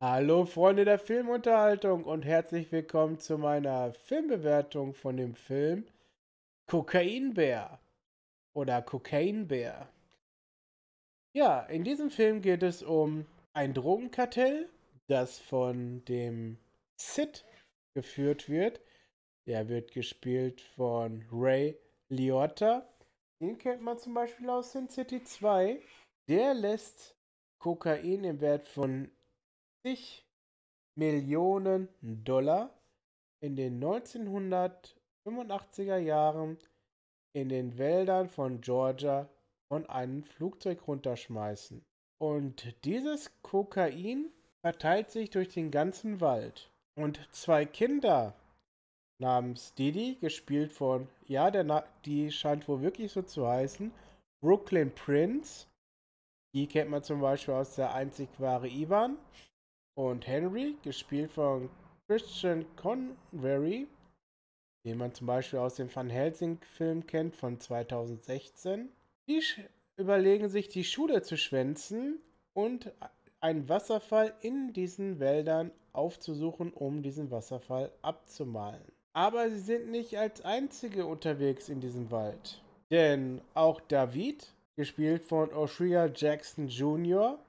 Hallo Freunde der Filmunterhaltung und herzlich willkommen zu meiner Filmbewertung von dem Film Kokainbär oder Kokainbär. Ja, in diesem Film geht es um ein Drogenkartell, das von dem Sid geführt wird. Der wird gespielt von Ray Liotta. Den kennt man zum Beispiel aus Sin City 2. Der lässt Kokain im Wert von 50 Millionen Dollar in den 1985er Jahren in den Wäldern von Georgia von einem Flugzeug runterschmeißen. Und dieses Kokain verteilt sich durch den ganzen Wald. Und zwei Kinder namens Didi, gespielt von, ja, der Na die scheint wohl wirklich so zu heißen, Brooklyn Prince, die kennt man zum Beispiel aus der einzig wahre Ivan, und Henry, gespielt von Christian Convery, den man zum Beispiel aus dem Van Helsing-Film kennt von 2016. Die überlegen sich, die Schule zu schwänzen und einen Wasserfall in diesen Wäldern aufzusuchen, um diesen Wasserfall abzumalen. Aber sie sind nicht als Einzige unterwegs in diesem Wald. Denn auch David, gespielt von O'Shea Jackson Jr.,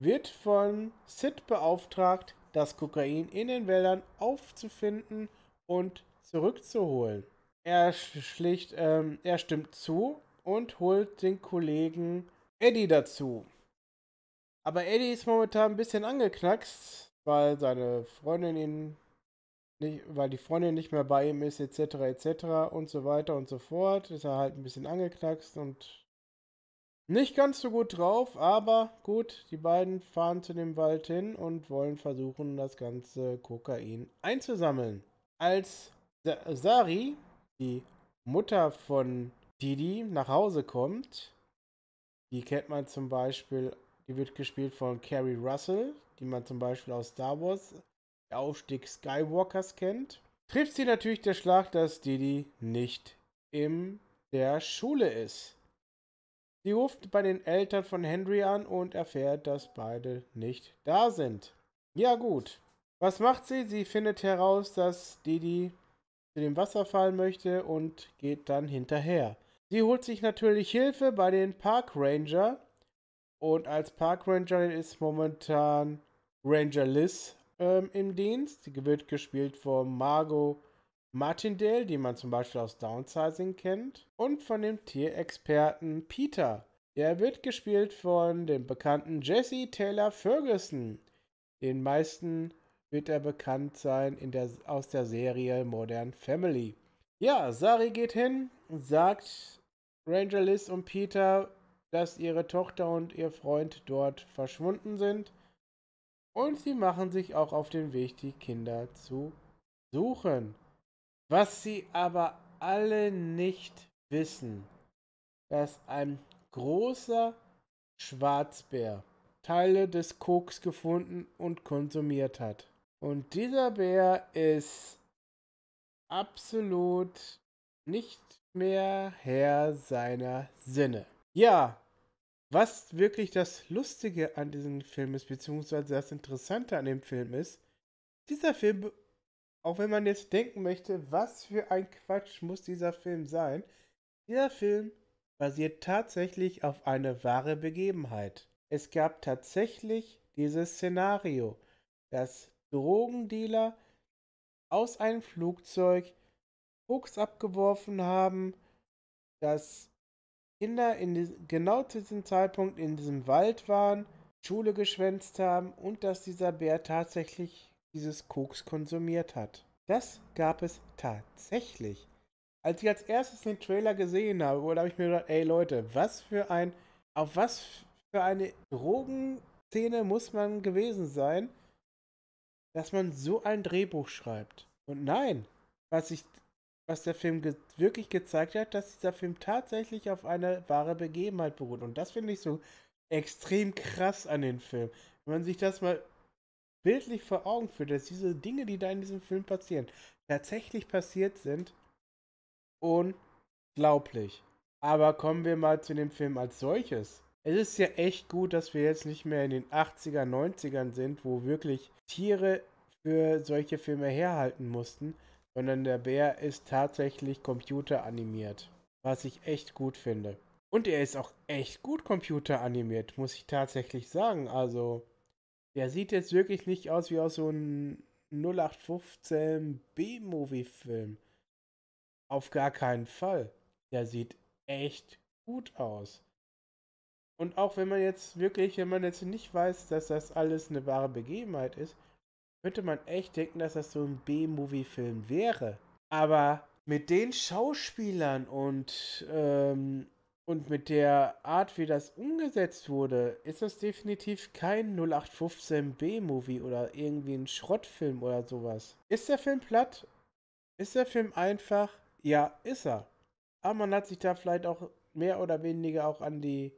wird von Sid beauftragt, das Kokain in den Wäldern aufzufinden und zurückzuholen. Er, schlicht, ähm, er stimmt zu und holt den Kollegen Eddie dazu. Aber Eddie ist momentan ein bisschen angeknackst, weil seine Freundin ihn nicht, weil die Freundin nicht mehr bei ihm ist, etc., etc. und so weiter und so fort, ist er halt ein bisschen angeknackst und nicht ganz so gut drauf, aber gut, die beiden fahren zu dem Wald hin und wollen versuchen, das ganze Kokain einzusammeln. Als Sari, die Mutter von Didi, nach Hause kommt, die kennt man zum Beispiel, die wird gespielt von Carrie Russell, die man zum Beispiel aus Star Wars, der Aufstieg Skywalkers kennt, trifft sie natürlich der Schlag, dass Didi nicht in der Schule ist. Sie ruft bei den Eltern von Henry an und erfährt, dass beide nicht da sind. Ja gut. Was macht sie? Sie findet heraus, dass Didi zu dem Wasserfall möchte und geht dann hinterher. Sie holt sich natürlich Hilfe bei den Park Ranger und als Park Ranger ist momentan Ranger Liz ähm, im Dienst. Sie wird gespielt von Margot Martindale, die man zum Beispiel aus Downsizing kennt, und von dem Tierexperten Peter. Er wird gespielt von dem bekannten Jesse Taylor Ferguson. Den meisten wird er bekannt sein der, aus der Serie Modern Family. Ja, Sari geht hin, sagt Ranger Liz und Peter, dass ihre Tochter und ihr Freund dort verschwunden sind. Und sie machen sich auch auf den Weg, die Kinder zu suchen. Was sie aber alle nicht wissen, dass ein großer Schwarzbär Teile des Koks gefunden und konsumiert hat. Und dieser Bär ist absolut nicht mehr Herr seiner Sinne. Ja, was wirklich das Lustige an diesem Film ist, beziehungsweise das Interessante an dem Film ist, dieser Film auch wenn man jetzt denken möchte, was für ein Quatsch muss dieser Film sein, dieser Film basiert tatsächlich auf eine wahre Begebenheit. Es gab tatsächlich dieses Szenario, dass Drogendealer aus einem Flugzeug Koks abgeworfen haben, dass Kinder in, genau zu diesem Zeitpunkt in diesem Wald waren, Schule geschwänzt haben und dass dieser Bär tatsächlich dieses Koks konsumiert hat. Das gab es tatsächlich. Als ich als erstes den Trailer gesehen habe, oder habe ich mir gedacht, ey Leute, was für ein, auf was für eine Drogenszene muss man gewesen sein, dass man so ein Drehbuch schreibt. Und nein, was ich, was der Film ge wirklich gezeigt hat, dass dieser Film tatsächlich auf eine wahre Begebenheit beruht. Und das finde ich so extrem krass an dem Film. Wenn man sich das mal bildlich vor Augen führt, dass diese Dinge, die da in diesem Film passieren, tatsächlich passiert sind, unglaublich. Aber kommen wir mal zu dem Film als solches. Es ist ja echt gut, dass wir jetzt nicht mehr in den 80er, 90ern sind, wo wirklich Tiere für solche Filme herhalten mussten, sondern der Bär ist tatsächlich computeranimiert, was ich echt gut finde. Und er ist auch echt gut computeranimiert, muss ich tatsächlich sagen. Also der sieht jetzt wirklich nicht aus wie aus so einem 0815 B-Movie-Film. Auf gar keinen Fall. Der sieht echt gut aus. Und auch wenn man jetzt wirklich, wenn man jetzt nicht weiß, dass das alles eine wahre Begebenheit ist, könnte man echt denken, dass das so ein B-Movie-Film wäre. Aber mit den Schauspielern und ähm, und mit der Art, wie das umgesetzt wurde, ist das definitiv kein 0815 B-Movie oder irgendwie ein Schrottfilm oder sowas. Ist der Film platt? Ist der Film einfach? Ja, ist er. Aber man hat sich da vielleicht auch mehr oder weniger auch an die,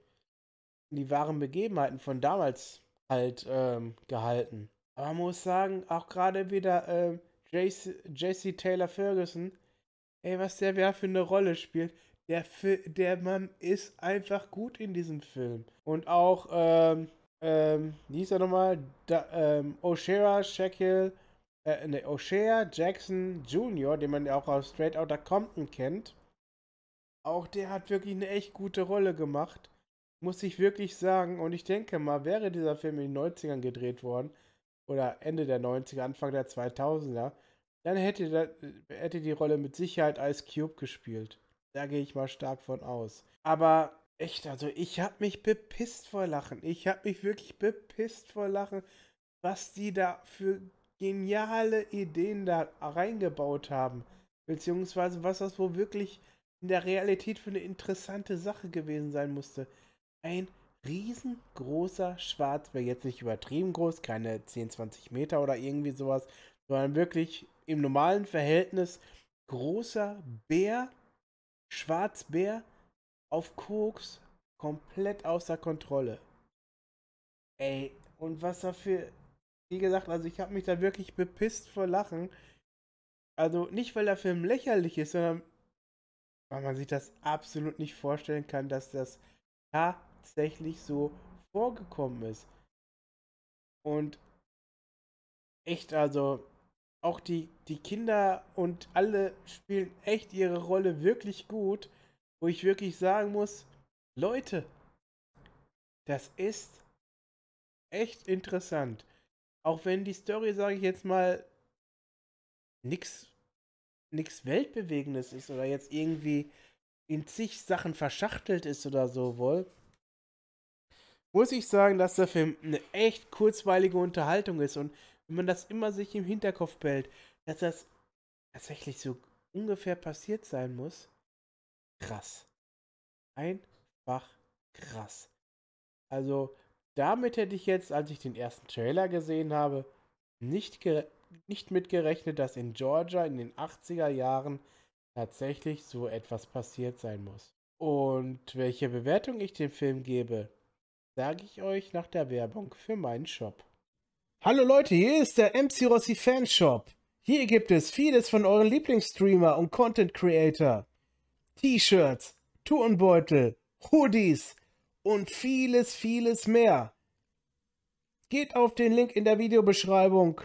die wahren Begebenheiten von damals halt ähm, gehalten. Aber man muss sagen, auch gerade wieder ähm, Jesse, JC Taylor Ferguson, ey, was der wer für eine Rolle spielt der, Fi der Mann ist einfach gut in diesem Film. Und auch, ähm, ähm, wie hieß er nochmal? Da, ähm, O'Shea Shaquille, äh, ne, O'Shea Jackson Jr., den man ja auch aus Straight Outta Compton kennt. Auch der hat wirklich eine echt gute Rolle gemacht. Muss ich wirklich sagen. Und ich denke mal, wäre dieser Film in den 90ern gedreht worden, oder Ende der 90er, Anfang der 2000er, dann hätte, hätte die Rolle mit Sicherheit Ice Cube gespielt. Da gehe ich mal stark von aus. Aber echt, also ich habe mich bepisst vor Lachen. Ich habe mich wirklich bepisst vor Lachen, was die da für geniale Ideen da reingebaut haben. Beziehungsweise was das wohl wirklich in der Realität für eine interessante Sache gewesen sein musste. Ein riesengroßer Schwarzbär, jetzt nicht übertrieben groß, keine 10, 20 Meter oder irgendwie sowas, sondern wirklich im normalen Verhältnis großer Bär, Schwarzbär auf Koks komplett außer Kontrolle. Ey, und was dafür. Wie gesagt, also ich habe mich da wirklich bepisst vor Lachen. Also nicht, weil der Film lächerlich ist, sondern weil man sich das absolut nicht vorstellen kann, dass das tatsächlich so vorgekommen ist. Und echt, also auch die, die Kinder und alle spielen echt ihre Rolle wirklich gut, wo ich wirklich sagen muss, Leute, das ist echt interessant. Auch wenn die Story, sage ich jetzt mal, nichts nix Weltbewegendes ist oder jetzt irgendwie in zig Sachen verschachtelt ist oder so wohl, muss ich sagen, dass der Film eine echt kurzweilige Unterhaltung ist und wenn man das immer sich im Hinterkopf behält, dass das tatsächlich so ungefähr passiert sein muss, krass. Einfach krass. Also, damit hätte ich jetzt, als ich den ersten Trailer gesehen habe, nicht, nicht mitgerechnet, dass in Georgia in den 80er Jahren tatsächlich so etwas passiert sein muss. Und welche Bewertung ich dem Film gebe, sage ich euch nach der Werbung für meinen Shop. Hallo Leute, hier ist der MC Rossi Fanshop. Hier gibt es vieles von euren Lieblingsstreamer und Content Creator. T-Shirts, Turnbeutel, Hoodies und vieles, vieles mehr. Geht auf den Link in der Videobeschreibung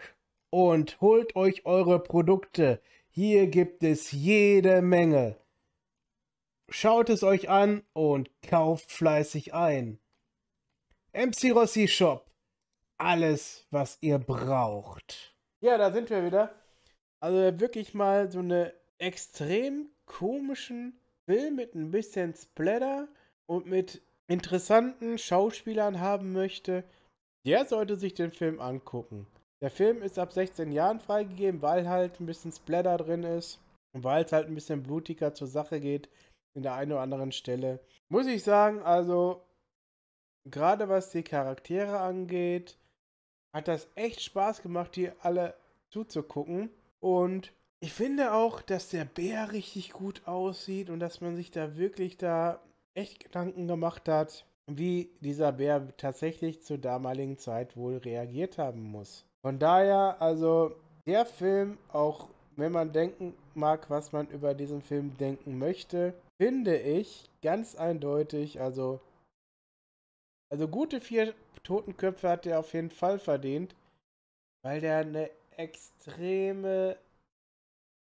und holt euch eure Produkte. Hier gibt es jede Menge. Schaut es euch an und kauft fleißig ein. MC Rossi Shop alles, was ihr braucht. Ja, da sind wir wieder. Also wirklich mal so eine extrem komischen Film mit ein bisschen Splatter und mit interessanten Schauspielern haben möchte, der sollte sich den Film angucken. Der Film ist ab 16 Jahren freigegeben, weil halt ein bisschen Splatter drin ist und weil es halt ein bisschen blutiger zur Sache geht in der einen oder anderen Stelle. Muss ich sagen, also gerade was die Charaktere angeht, hat das echt Spaß gemacht, die alle zuzugucken. Und ich finde auch, dass der Bär richtig gut aussieht und dass man sich da wirklich da echt Gedanken gemacht hat, wie dieser Bär tatsächlich zur damaligen Zeit wohl reagiert haben muss. Von daher, also der Film, auch wenn man denken mag, was man über diesen Film denken möchte, finde ich ganz eindeutig, also also gute vier Totenköpfe hat er auf jeden Fall verdient, weil der eine extreme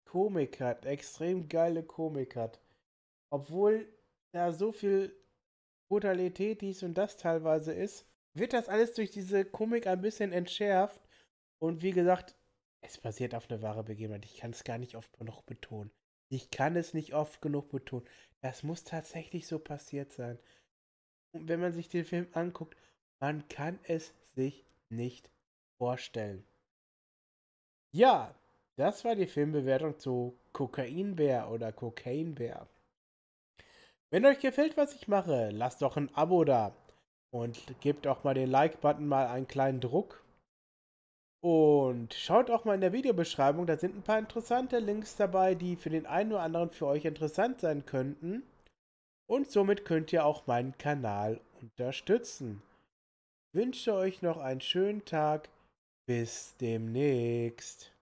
Komik hat, extrem geile Komik hat. Obwohl da so viel Brutalität dies und das teilweise ist, wird das alles durch diese Komik ein bisschen entschärft. Und wie gesagt, es basiert auf einer wahren Begebenheit. Ich kann es gar nicht oft genug betonen. Ich kann es nicht oft genug betonen. Das muss tatsächlich so passiert sein. Und wenn man sich den Film anguckt, man kann es sich nicht vorstellen. Ja, das war die Filmbewertung zu Kokainbär oder Kokainbär. Wenn euch gefällt, was ich mache, lasst doch ein Abo da und gebt auch mal den Like-Button mal einen kleinen Druck. Und schaut auch mal in der Videobeschreibung, da sind ein paar interessante Links dabei, die für den einen oder anderen für euch interessant sein könnten. Und somit könnt ihr auch meinen Kanal unterstützen. wünsche euch noch einen schönen Tag. Bis demnächst.